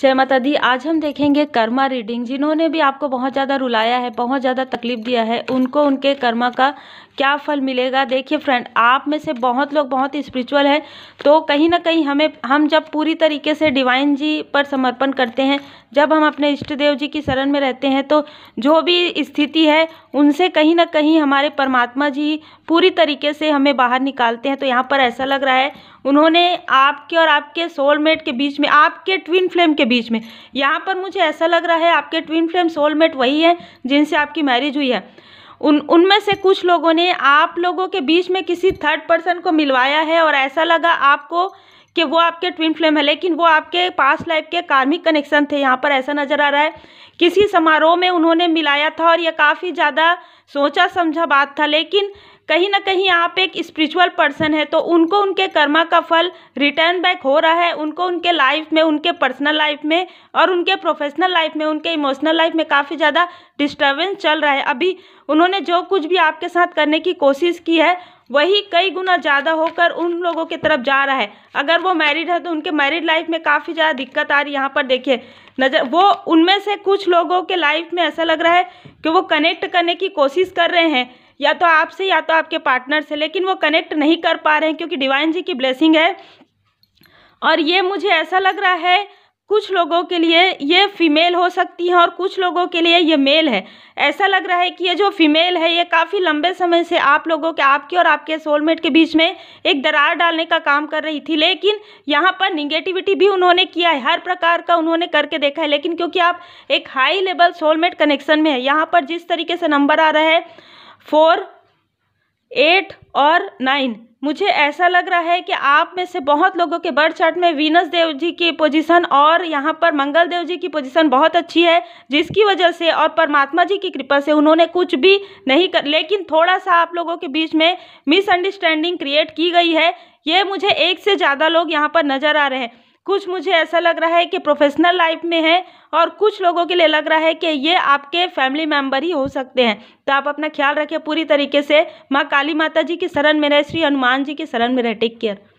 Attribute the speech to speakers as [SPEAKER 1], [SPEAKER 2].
[SPEAKER 1] जय माता दी आज हम देखेंगे कर्मा रीडिंग जिन्होंने भी आपको बहुत ज़्यादा रुलाया है बहुत ज़्यादा तकलीफ दिया है उनको उनके कर्मा का क्या फल मिलेगा देखिए फ्रेंड आप में से बहुत लोग बहुत स्पिरिचुअल है तो कहीं ना कहीं हमें हम जब पूरी तरीके से डिवाइन जी पर समर्पण करते हैं जब हम अपने इष्ट देव जी की शरण में रहते हैं तो जो भी स्थिति है उनसे कहीं ना कहीं हमारे परमात्मा जी पूरी तरीके से हमें बाहर निकालते हैं तो यहाँ पर ऐसा लग रहा है उन्होंने आपके और आपके सोलमेट के बीच में आपके ट्विन फ्लेम के के बीच में यहाँ पर मुझे ऐसा लग रहा है आपके ट्विन फ्लेम सोलमेट वही है जिनसे आपकी मैरिज हुई है उन उनमें से कुछ लोगों ने आप लोगों के बीच में किसी थर्ड पर्सन को मिलवाया है और ऐसा लगा आपको कि वो आपके ट्विन फ्लेम है लेकिन वो आपके पास लाइफ के कार्मिक कनेक्शन थे यहाँ पर ऐसा नज़र आ रहा है किसी समारोह में उन्होंने मिलाया था और ये काफ़ी ज़्यादा सोचा समझा बात था लेकिन कहीं ना कहीं आप एक स्पिरिचुअल पर्सन है तो उनको उनके कर्मा का फल रिटर्न बैक हो रहा है उनको उनके लाइफ में उनके पर्सनल लाइफ में और उनके प्रोफेशनल लाइफ में उनके इमोशनल लाइफ में काफ़ी ज़्यादा डिस्टर्बेंस चल रहा है अभी उन्होंने जो कुछ भी आपके साथ करने की कोशिश की है वही कई गुना ज़्यादा होकर उन लोगों की तरफ जा रहा है अगर वो मैरिड है तो उनके मैरिड लाइफ में काफ़ी ज़्यादा दिक्कत आ रही है यहाँ पर देखिए नज़र वो उनमें से कुछ लोगों के लाइफ में ऐसा लग रहा है कि वो कनेक्ट करने की कोशिश कोशिश कर रहे हैं या तो आपसे या तो आपके पार्टनर से लेकिन वो कनेक्ट नहीं कर पा रहे हैं क्योंकि डिवाइन जी की ब्लेसिंग है और ये मुझे ऐसा लग रहा है कुछ लोगों के लिए ये फीमेल हो सकती हैं और कुछ लोगों के लिए ये मेल है ऐसा लग रहा है कि ये जो फीमेल है ये काफ़ी लंबे समय से आप लोगों के आपके और आपके सोलमेट के बीच में एक दरार डालने का काम कर रही थी लेकिन यहाँ पर निगेटिविटी भी उन्होंने किया है हर प्रकार का उन्होंने करके देखा है लेकिन क्योंकि आप एक हाई लेवल सोलमेट कनेक्शन में है यहाँ पर जिस तरीके से नंबर आ रहा है फोर एट और नाइन मुझे ऐसा लग रहा है कि आप में से बहुत लोगों के बर्थ चार्ट में वीनस देव जी की पोजीशन और यहाँ पर मंगल देव जी की पोजीशन बहुत अच्छी है जिसकी वजह से और परमात्मा जी की कृपा से उन्होंने कुछ भी नहीं कर लेकिन थोड़ा सा आप लोगों के बीच में मिसअंडरस्टैंडिंग क्रिएट की गई है ये मुझे एक से ज़्यादा लोग यहाँ पर नज़र आ रहे हैं कुछ मुझे ऐसा लग रहा है कि प्रोफेशनल लाइफ में है और कुछ लोगों के लिए लग रहा है कि ये आपके फैमिली मेंबर ही हो सकते हैं तो आप अपना ख्याल रखें पूरी तरीके से माँ काली माता जी की शरण में रहे श्री हनुमान जी की शरण में रहे टेक केयर